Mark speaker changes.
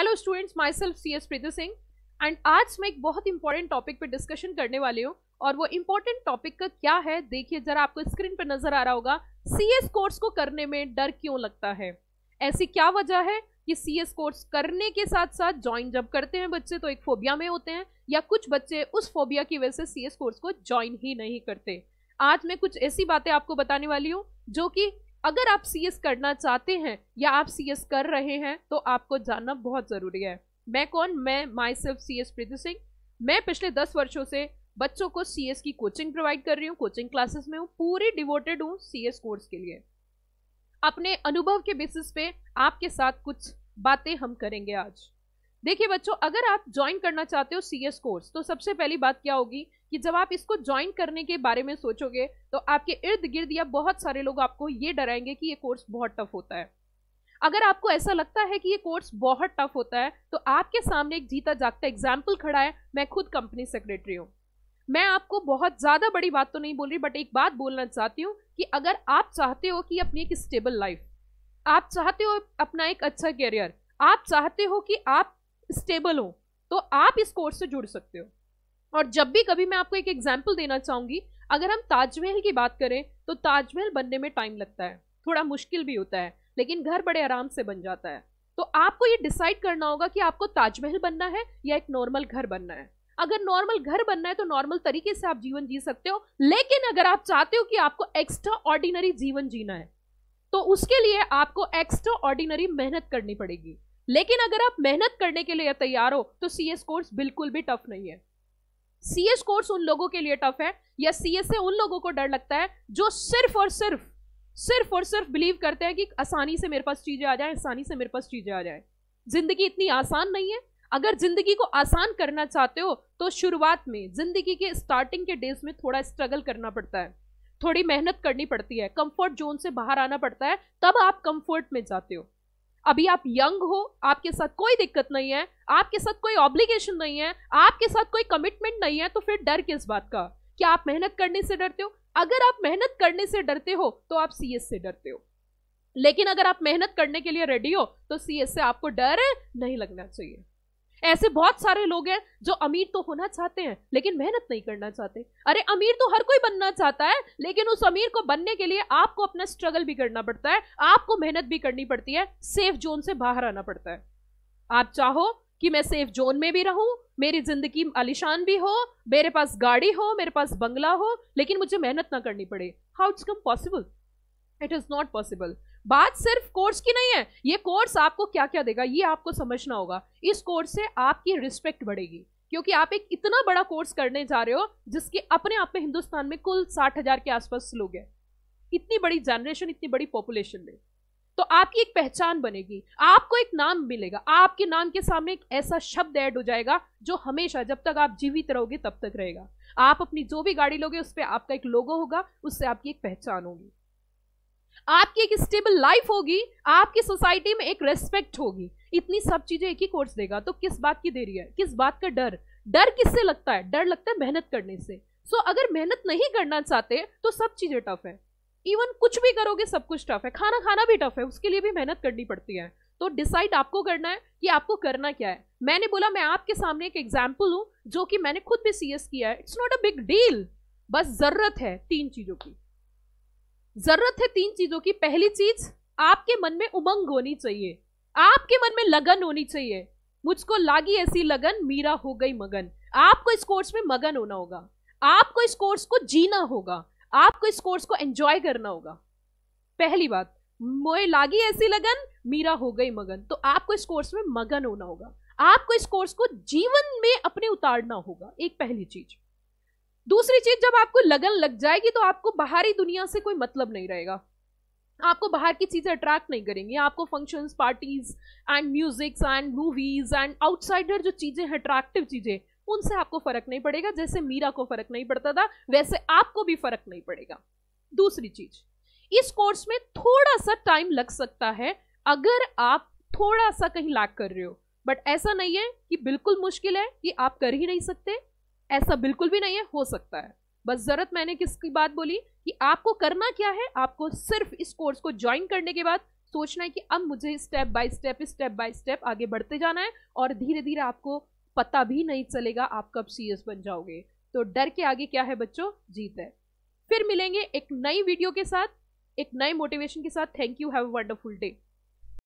Speaker 1: hello students myself C S Preeti Singh and आज मैं एक बहुत इंपॉर्टेंट टॉपिक पे डिस्कशन करने वाली हूँ और वो इम्पोर्टेंट टॉपिक का क्या है देखिए जरा आपको स्क्रीन पे नजर आ रहा होगा सी एस कोर्स को करने में डर क्यों लगता है ऐसी क्या वजह है कि सी एस कोर्स करने के साथ साथ ज्वाइन जब करते हैं बच्चे तो एक फोबिया में होते हैं या कुछ बच्चे उस फोबिया की वजह से सी एस कोर्स को ज्वाइन ही नहीं करते आज मैं कुछ ऐसी बातें आपको बताने वाली हूँ जो कि अगर आप सीएस करना चाहते हैं या आप सीएस कर रहे हैं तो आपको जानना बहुत ज़रूरी है मैं कौन मैं myself C S Preeti Singh मैं पिछले दस वर्षों से बच्चों को सी की कोचिंग प्रोवाइड कर रही हूँ कोचिंग क्लासेस में हूँ पूरी डिवोटेड हूँ सी कोर्स के लिए अपने अनुभव के बेसिस पे आपके साथ कुछ बातें हम करेंगे आज देखिए बच्चों अगर आप ज्वाइन करना चाहते हो सी कोर्स तो सबसे पहली बात क्या होगी कि जब आप इसको ज्वाइन करने के बारे में सोचोगे तो आपके इर्द गिर्द या बहुत सारे लोग आपको ये डराएंगे कि ये कोर्स बहुत टफ होता है अगर आपको ऐसा लगता है कि ये कोर्स बहुत टफ होता है तो आपके सामने एक जीता जागता एग्जाम्पल खड़ा है मैं खुद कंपनी सेक्रेटरी हूँ मैं आपको बहुत ज़्यादा बड़ी बात तो नहीं बोल रही बट एक बात बोलना चाहती हूँ कि अगर आप चाहते हो कि अपनी एक स्टेबल लाइफ आप चाहते हो अपना एक अच्छा करियर आप चाहते हो कि आप स्टेबल हो तो आप इस कोर्स से जुड़ सकते हो और जब भी कभी मैं आपको एक एग्जाम्पल देना चाहूंगी अगर हम ताजमहल की बात करें तो ताजमहल बनने में टाइम लगता है थोड़ा मुश्किल भी होता है लेकिन घर बड़े आराम से बन जाता है तो आपको ये डिसाइड करना होगा कि आपको ताजमहल बनना है या एक नॉर्मल घर बनना है अगर नॉर्मल घर बनना है तो नॉर्मल तरीके से आप जीवन जी सकते हो लेकिन अगर आप चाहते हो कि आपको एक्स्ट्रा ऑर्डिनरी जीवन जीना है तो उसके लिए आपको एक्स्ट्रा ऑर्डिनरी मेहनत करनी पड़ेगी लेकिन अगर आप मेहनत करने के लिए तैयार हो तो सी कोर्स बिल्कुल भी टफ नहीं है सी एस कोर्स उन लोगों के लिए टफ है या सी एस से उन लोगों को डर लगता है जो सिर्फ और सिर्फ सिर्फ और सिर्फ बिलीव करते हैं कि आसानी से मेरे पास चीज़ें आ जाए आसानी से मेरे पास चीज़ें आ जाए ज़िंदगी इतनी आसान नहीं है अगर ज़िंदगी को आसान करना चाहते हो तो शुरुआत में ज़िंदगी के स्टार्टिंग के डेज में थोड़ा स्ट्रगल करना पड़ता है थोड़ी मेहनत करनी पड़ती है कंफर्ट जोन से बाहर आना पड़ता है तब आप कंफर्ट में जाते हो अभी आप यंग हो आपके साथ कोई दिक्कत नहीं है आपके साथ कोई ऑब्लिगेशन नहीं है आपके साथ कोई कमिटमेंट नहीं है तो फिर डर किस बात का क्या आप मेहनत करने से डरते हो अगर आप मेहनत करने से डरते हो तो आप सी से डरते हो लेकिन अगर आप मेहनत करने के लिए रेडी हो तो सी से आपको डर नहीं लगना चाहिए ऐसे बहुत सारे लोग हैं जो अमीर तो होना चाहते हैं लेकिन मेहनत नहीं करना चाहते अरे अमीर तो हर कोई बनना चाहता है लेकिन उस अमीर को बनने के लिए आपको अपना स्ट्रगल भी करना पड़ता है आपको मेहनत भी करनी पड़ती है सेफ जोन से बाहर आना पड़ता है आप चाहो कि मैं सेफ जोन में भी रहूं मेरी जिंदगी आलिशान भी हो मेरे पास गाड़ी हो मेरे पास बंगला हो लेकिन मुझे मेहनत ना करनी पड़े how it's come possible it is not possible बात सिर्फ कोर्स की नहीं है ये कोर्स आपको क्या क्या देगा ये आपको समझना होगा इस कोर्स से आपकी रिस्पेक्ट बढ़ेगी क्योंकि आप एक इतना बड़ा कोर्स करने जा रहे हो जिसके अपने आप में हिंदुस्तान में कुल साठ हजार के आसपास लोग हैं इतनी बड़ी जनरेशन इतनी बड़ी पॉपुलेशन में तो आपकी एक पहचान बनेगी आपको एक नाम मिलेगा आपके नाम के सामने एक ऐसा शब्द ऐड हो जाएगा जो हमेशा जब तक आप जीवित रहोगे तब तक रहेगा आप अपनी जो भी गाड़ी लोगे उस पर आपका एक लोगो होगा उससे आपकी एक पहचान होगी आपकी एक स्टेबल लाइफ होगी आपकी सोसाइटी में एक रेस्पेक्ट होगी इतनी सब चीजें एक ही कोर्स देगा तो किस बात की देरी है किस बात का डर डर किससे लगता है डर लगता है मेहनत करने से सो so, अगर मेहनत नहीं करना चाहते तो सब चीजें टफ है इवन कुछ भी करोगे सब कुछ टफ है खाना खाना भी टफ है उसके लिए भी मेहनत करनी पड़ती है तो डिसाइड आपको करना है कि आपको करना क्या है मैंने बोला मैं आपके सामने एक एग्जाम्पल हूँ जो कि मैंने खुद भी सी किया है it's not a big deal बस ज़रूरत है तीन चीज़ों की जरूरत है तीन चीजों की पहली चीज आपके मन में उमंग होनी चाहिए आपके मन में लगन होनी चाहिए मुझको लागी ऐसी लगन मीरा हो गई मगन आपको इस कोर्स में मगन होना होगा आपको इस कोर्स को जीना होगा आपको इस कोर्स को एंजॉय करना होगा पहली बात मोए लागी ऐसी लगन मीरा हो गई मगन तो आपको इस कोर्स में मगन होना होगा आपको इस कोर्स को जीवन में अपने उतारना होगा एक पहली चीज दूसरी चीज जब आपको लगन लग जाएगी तो आपको बाहरी दुनिया से कोई मतलब नहीं रहेगा आपको बाहर की चीज़ें अट्रैक्ट नहीं करेंगी आपको functions parties and musics and movies and outsider जो चीज़ें हैं अट्रैक्टिव चीज़ें उनसे आपको फ़र्क नहीं पड़ेगा जैसे मीरा को फ़र्क नहीं पड़ता था वैसे आपको भी फ़र्क नहीं पड़ेगा दूसरी चीज़ इस कोर्स में थोड़ा सा टाइम लग सकता है अगर आप थोड़ा सा कहीं लैक कर रहे हो बट ऐसा नहीं है कि बिल्कुल मुश्किल है कि आप कर ही नहीं सकते ऐसा बिल्कुल भी नहीं है हो सकता है बस जरूरत मैंने किसकी बात बोली कि आपको करना क्या है आपको सिर्फ इस कोर्स को ज्वाइन करने के बाद सोचना है कि अब मुझे step by step step by step आगे बढ़ते जाना है और धीरे धीरे आपको पता भी नहीं चलेगा आप कब सीरियस बन जाओगे तो डर के आगे क्या है बच्चों जीत है फिर मिलेंगे एक नई वीडियो के साथ एक नए मोटिवेशन के साथ thank you have a wonderful day